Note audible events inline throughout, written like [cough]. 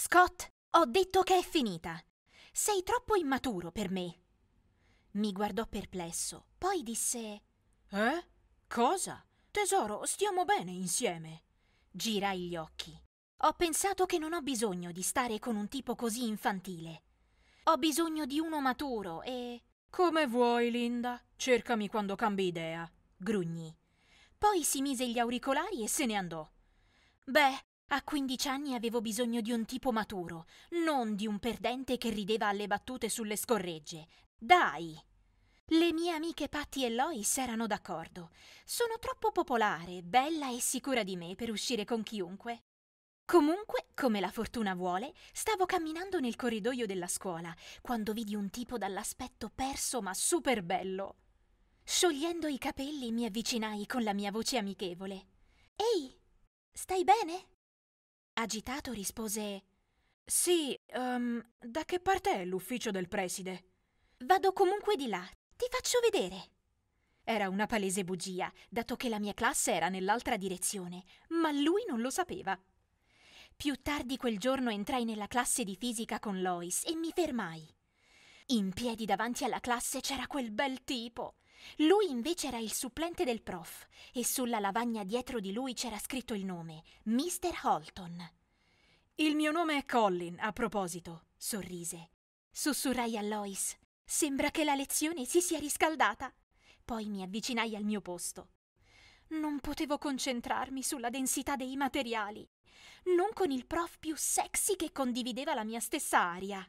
Scott, ho detto che è finita. Sei troppo immaturo per me. Mi guardò perplesso, poi disse... Eh? Cosa? Tesoro, stiamo bene insieme. Girai gli occhi. Ho pensato che non ho bisogno di stare con un tipo così infantile. Ho bisogno di uno maturo e... Come vuoi, Linda. Cercami quando cambi idea. Grugnì. Poi si mise gli auricolari e se ne andò. Beh, a 15 anni avevo bisogno di un tipo maturo, non di un perdente che rideva alle battute sulle scorregge. Dai! Le mie amiche Patty e Lois erano d'accordo. Sono troppo popolare, bella e sicura di me per uscire con chiunque. Comunque, come la fortuna vuole, stavo camminando nel corridoio della scuola quando vidi un tipo dall'aspetto perso ma super bello. Sciogliendo i capelli mi avvicinai con la mia voce amichevole. Ehi, stai bene? Agitato rispose Sì, um, da che parte è l'ufficio del preside? Vado comunque di là, ti faccio vedere. Era una palese bugia, dato che la mia classe era nell'altra direzione, ma lui non lo sapeva. Più tardi quel giorno entrai nella classe di fisica con Lois e mi fermai. In piedi davanti alla classe c'era quel bel tipo. Lui invece era il supplente del prof e sulla lavagna dietro di lui c'era scritto il nome, Mr. Holton. Il mio nome è Colin, a proposito, sorrise. Sussurrai a Lois. Sembra che la lezione si sia riscaldata. Poi mi avvicinai al mio posto. Non potevo concentrarmi sulla densità dei materiali. Non con il prof più sexy che condivideva la mia stessa aria.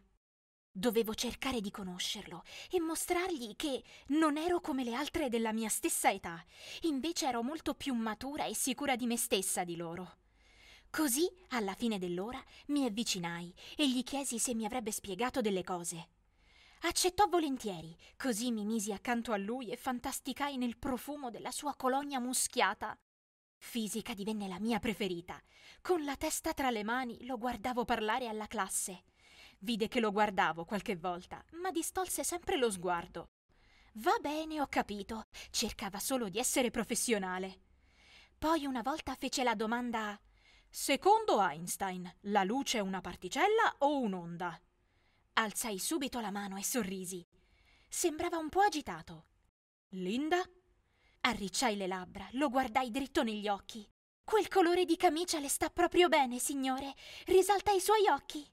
Dovevo cercare di conoscerlo e mostrargli che non ero come le altre della mia stessa età, invece ero molto più matura e sicura di me stessa di loro. Così, alla fine dell'ora, mi avvicinai e gli chiesi se mi avrebbe spiegato delle cose. Accettò volentieri, così mi misi accanto a lui e fantasticai nel profumo della sua colonia muschiata. Fisica divenne la mia preferita. Con la testa tra le mani lo guardavo parlare alla classe. Vide che lo guardavo qualche volta, ma distolse sempre lo sguardo. Va bene, ho capito. Cercava solo di essere professionale. Poi una volta fece la domanda Secondo Einstein, la luce è una particella o un'onda? Alzai subito la mano e sorrisi. Sembrava un po' agitato. Linda? Arricciai le labbra, lo guardai dritto negli occhi. Quel colore di camicia le sta proprio bene, signore. Risalta i suoi occhi.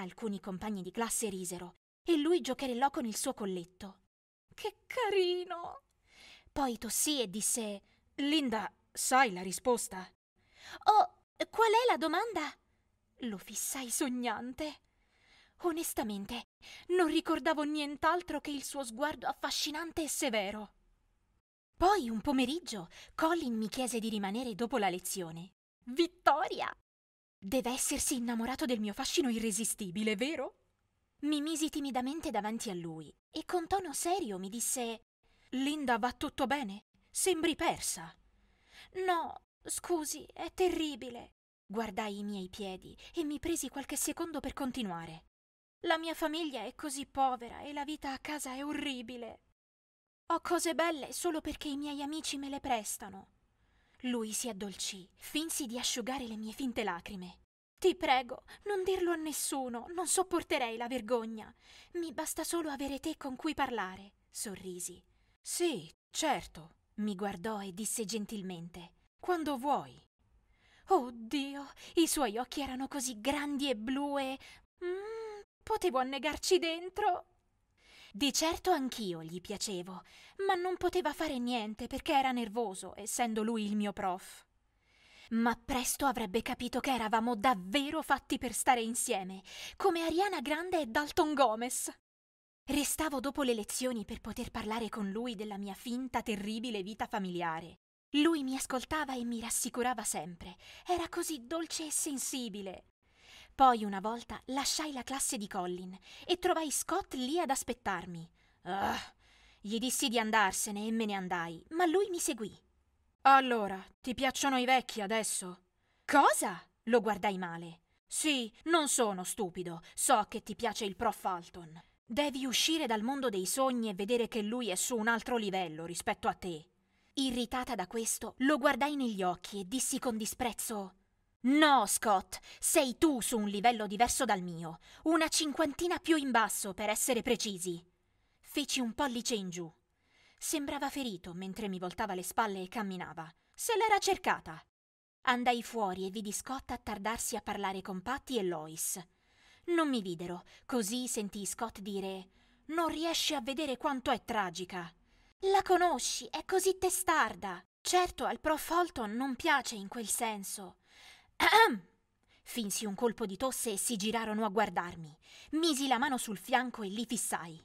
Alcuni compagni di classe risero e lui giocherellò con il suo colletto. Che carino! Poi tossì e disse: Linda, sai la risposta? Oh, qual è la domanda? Lo fissai sognante. Onestamente, non ricordavo nient'altro che il suo sguardo affascinante e severo. Poi un pomeriggio Colin mi chiese di rimanere dopo la lezione. Vittoria! Deve essersi innamorato del mio fascino irresistibile, vero? Mi misi timidamente davanti a lui e con tono serio mi disse Linda, va tutto bene? Sembri persa. No, scusi, è terribile. Guardai i miei piedi e mi presi qualche secondo per continuare. La mia famiglia è così povera e la vita a casa è orribile. Ho cose belle solo perché i miei amici me le prestano. Lui si addolcì, finsi di asciugare le mie finte lacrime. Ti prego, non dirlo a nessuno, non sopporterei la vergogna. Mi basta solo avere te con cui parlare, sorrisi. Sì, certo, mi guardò e disse gentilmente. Quando vuoi. Oh Dio, i suoi occhi erano così grandi e blu e... Mm, potevo annegarci dentro. Di certo anch'io gli piacevo, ma non poteva fare niente perché era nervoso, essendo lui il mio prof. Ma presto avrebbe capito che eravamo davvero fatti per stare insieme, come Ariana Grande e Dalton Gomez. Restavo dopo le lezioni per poter parlare con lui della mia finta terribile vita familiare. Lui mi ascoltava e mi rassicurava sempre. Era così dolce e sensibile. Poi una volta lasciai la classe di Collin e trovai Scott lì ad aspettarmi. Ugh. Gli dissi di andarsene e me ne andai, ma lui mi seguì. Allora, ti piacciono i vecchi adesso? Cosa? Lo guardai male. Sì, non sono stupido. So che ti piace il prof Alton. Devi uscire dal mondo dei sogni e vedere che lui è su un altro livello rispetto a te. Irritata da questo, lo guardai negli occhi e dissi con disprezzo No, Scott, sei tu su un livello diverso dal mio, una cinquantina più in basso, per essere precisi. Feci un pollice in giù. Sembrava ferito mentre mi voltava le spalle e camminava. Se l'era cercata. Andai fuori e vidi Scott attardarsi a parlare con Patty e Lois. Non mi videro, così sentii Scott dire Non riesci a vedere quanto è tragica. La conosci, è così testarda. Certo, al prof Holton non piace in quel senso. Ahem. [clears throat] Finsi un colpo di tosse e si girarono a guardarmi. Misi la mano sul fianco e li fissai.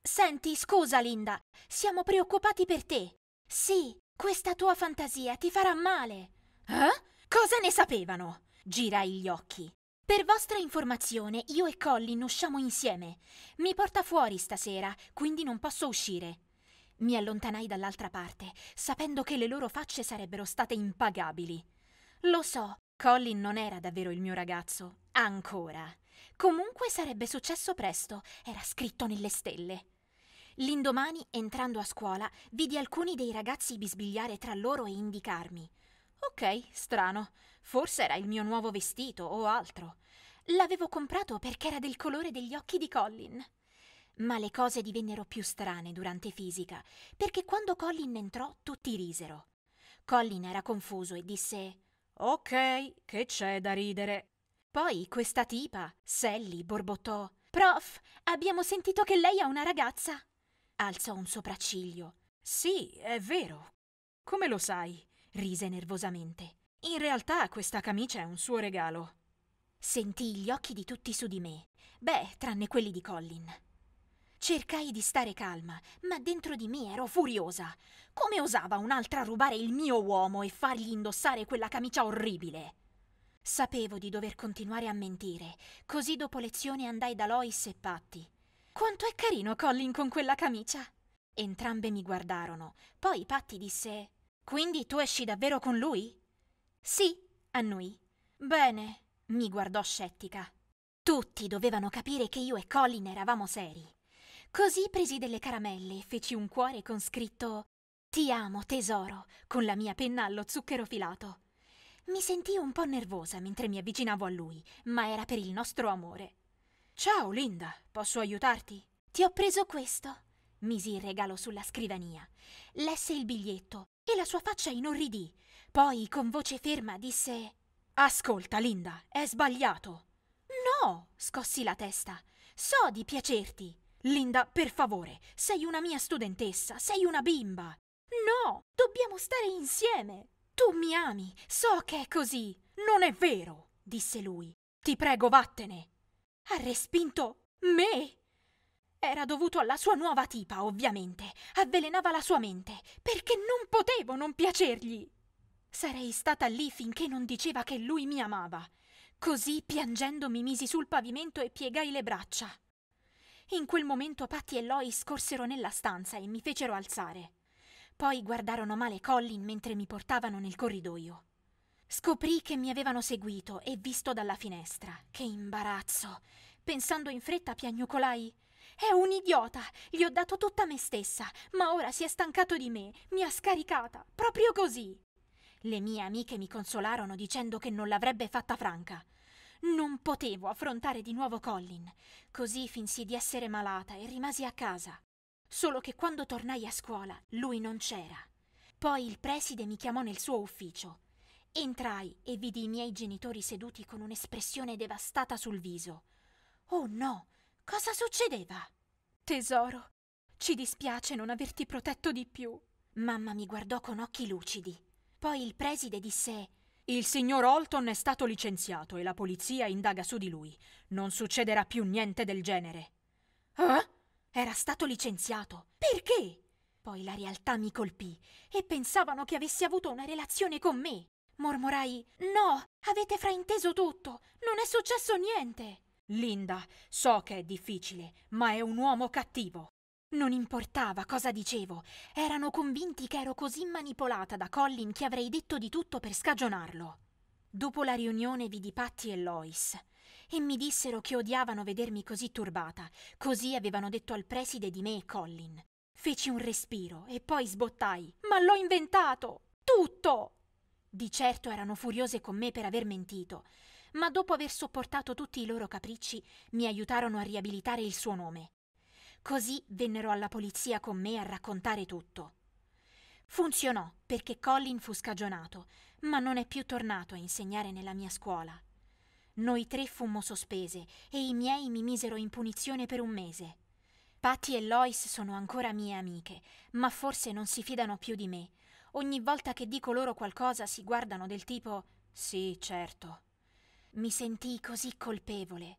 Senti, scusa Linda, siamo preoccupati per te. Sì, questa tua fantasia ti farà male. Eh? Cosa ne sapevano? Girai gli occhi. Per vostra informazione, io e Collin usciamo insieme. Mi porta fuori stasera, quindi non posso uscire. Mi allontanai dall'altra parte, sapendo che le loro facce sarebbero state impagabili. Lo so, Colin non era davvero il mio ragazzo, ancora. Comunque sarebbe successo presto, era scritto nelle stelle. L'indomani, entrando a scuola, vidi alcuni dei ragazzi bisbigliare tra loro e indicarmi. Ok, strano. Forse era il mio nuovo vestito o altro. L'avevo comprato perché era del colore degli occhi di Colin. Ma le cose divennero più strane durante fisica, perché quando Colin entrò tutti risero. Colin era confuso e disse Ok, che c'è da ridere? Poi questa tipa, Sally, borbottò. Prof, abbiamo sentito che lei ha una ragazza. Alzò un sopracciglio. Sì, è vero. Come lo sai? rise nervosamente. In realtà questa camicia è un suo regalo. Sentì gli occhi di tutti su di me. Beh, tranne quelli di Collin. Cercai di stare calma, ma dentro di me ero furiosa. Come osava un'altra rubare il mio uomo e fargli indossare quella camicia orribile? Sapevo di dover continuare a mentire, così dopo lezione andai da Lois e Patti. Quanto è carino Collin con quella camicia! Entrambe mi guardarono, poi Patti disse: Quindi tu esci davvero con lui? Sì, annui. Bene, mi guardò scettica. Tutti dovevano capire che io e Colin eravamo seri. Così presi delle caramelle e feci un cuore con scritto Ti amo, tesoro, con la mia penna allo zucchero filato. Mi sentii un po' nervosa mentre mi avvicinavo a lui, ma era per il nostro amore. Ciao, Linda, posso aiutarti? Ti ho preso questo. Misi il regalo sulla scrivania. Lesse il biglietto e la sua faccia inorridì. Poi, con voce ferma, disse: Ascolta, Linda, è sbagliato. No, scossi la testa. So di piacerti. Linda, per favore, sei una mia studentessa, sei una bimba. No, dobbiamo stare insieme. Tu mi ami, so che è così. Non è vero, disse lui. Ti prego, vattene. Ha respinto me. Era dovuto alla sua nuova tipa, ovviamente. Avvelenava la sua mente, perché non potevo non piacergli. Sarei stata lì finché non diceva che lui mi amava. Così, piangendo, mi misi sul pavimento e piegai le braccia. In quel momento Patty e Lois scorsero nella stanza e mi fecero alzare. Poi guardarono male Collin mentre mi portavano nel corridoio. Scoprì che mi avevano seguito e visto dalla finestra. Che imbarazzo! Pensando in fretta piagnucolai. È un idiota! Gli ho dato tutta me stessa, ma ora si è stancato di me, mi ha scaricata, proprio così! Le mie amiche mi consolarono dicendo che non l'avrebbe fatta franca. Non potevo affrontare di nuovo Collin, così finsi di essere malata e rimasi a casa. Solo che quando tornai a scuola lui non c'era. Poi il preside mi chiamò nel suo ufficio. Entrai e vidi i miei genitori seduti con un'espressione devastata sul viso. Oh no, cosa succedeva? Tesoro, ci dispiace non averti protetto di più. Mamma mi guardò con occhi lucidi. Poi il preside disse il signor Holton è stato licenziato e la polizia indaga su di lui. Non succederà più niente del genere. Ah? Era stato licenziato. Perché? Poi la realtà mi colpì e pensavano che avessi avuto una relazione con me. Mormorai: No, avete frainteso tutto. Non è successo niente. Linda, so che è difficile, ma è un uomo cattivo. Non importava cosa dicevo, erano convinti che ero così manipolata da Colin che avrei detto di tutto per scagionarlo. Dopo la riunione vidi Patty e Lois e mi dissero che odiavano vedermi così turbata, così avevano detto al preside di me e Colin. Feci un respiro e poi sbottai. Ma l'ho inventato! Tutto! Di certo erano furiose con me per aver mentito, ma dopo aver sopportato tutti i loro capricci mi aiutarono a riabilitare il suo nome. Così vennero alla polizia con me a raccontare tutto. Funzionò perché Colin fu scagionato, ma non è più tornato a insegnare nella mia scuola. Noi tre fummo sospese e i miei mi misero in punizione per un mese. Patty e Lois sono ancora mie amiche, ma forse non si fidano più di me. Ogni volta che dico loro qualcosa si guardano del tipo Sì, certo. Mi sentii così colpevole.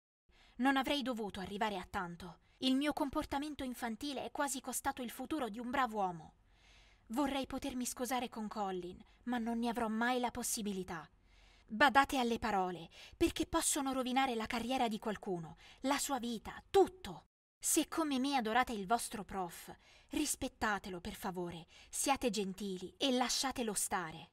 Non avrei dovuto arrivare a tanto. Il mio comportamento infantile è quasi costato il futuro di un bravo uomo. Vorrei potermi scusare con Collin, ma non ne avrò mai la possibilità. Badate alle parole, perché possono rovinare la carriera di qualcuno, la sua vita, tutto. Se come me adorate il vostro prof, rispettatelo per favore, siate gentili e lasciatelo stare.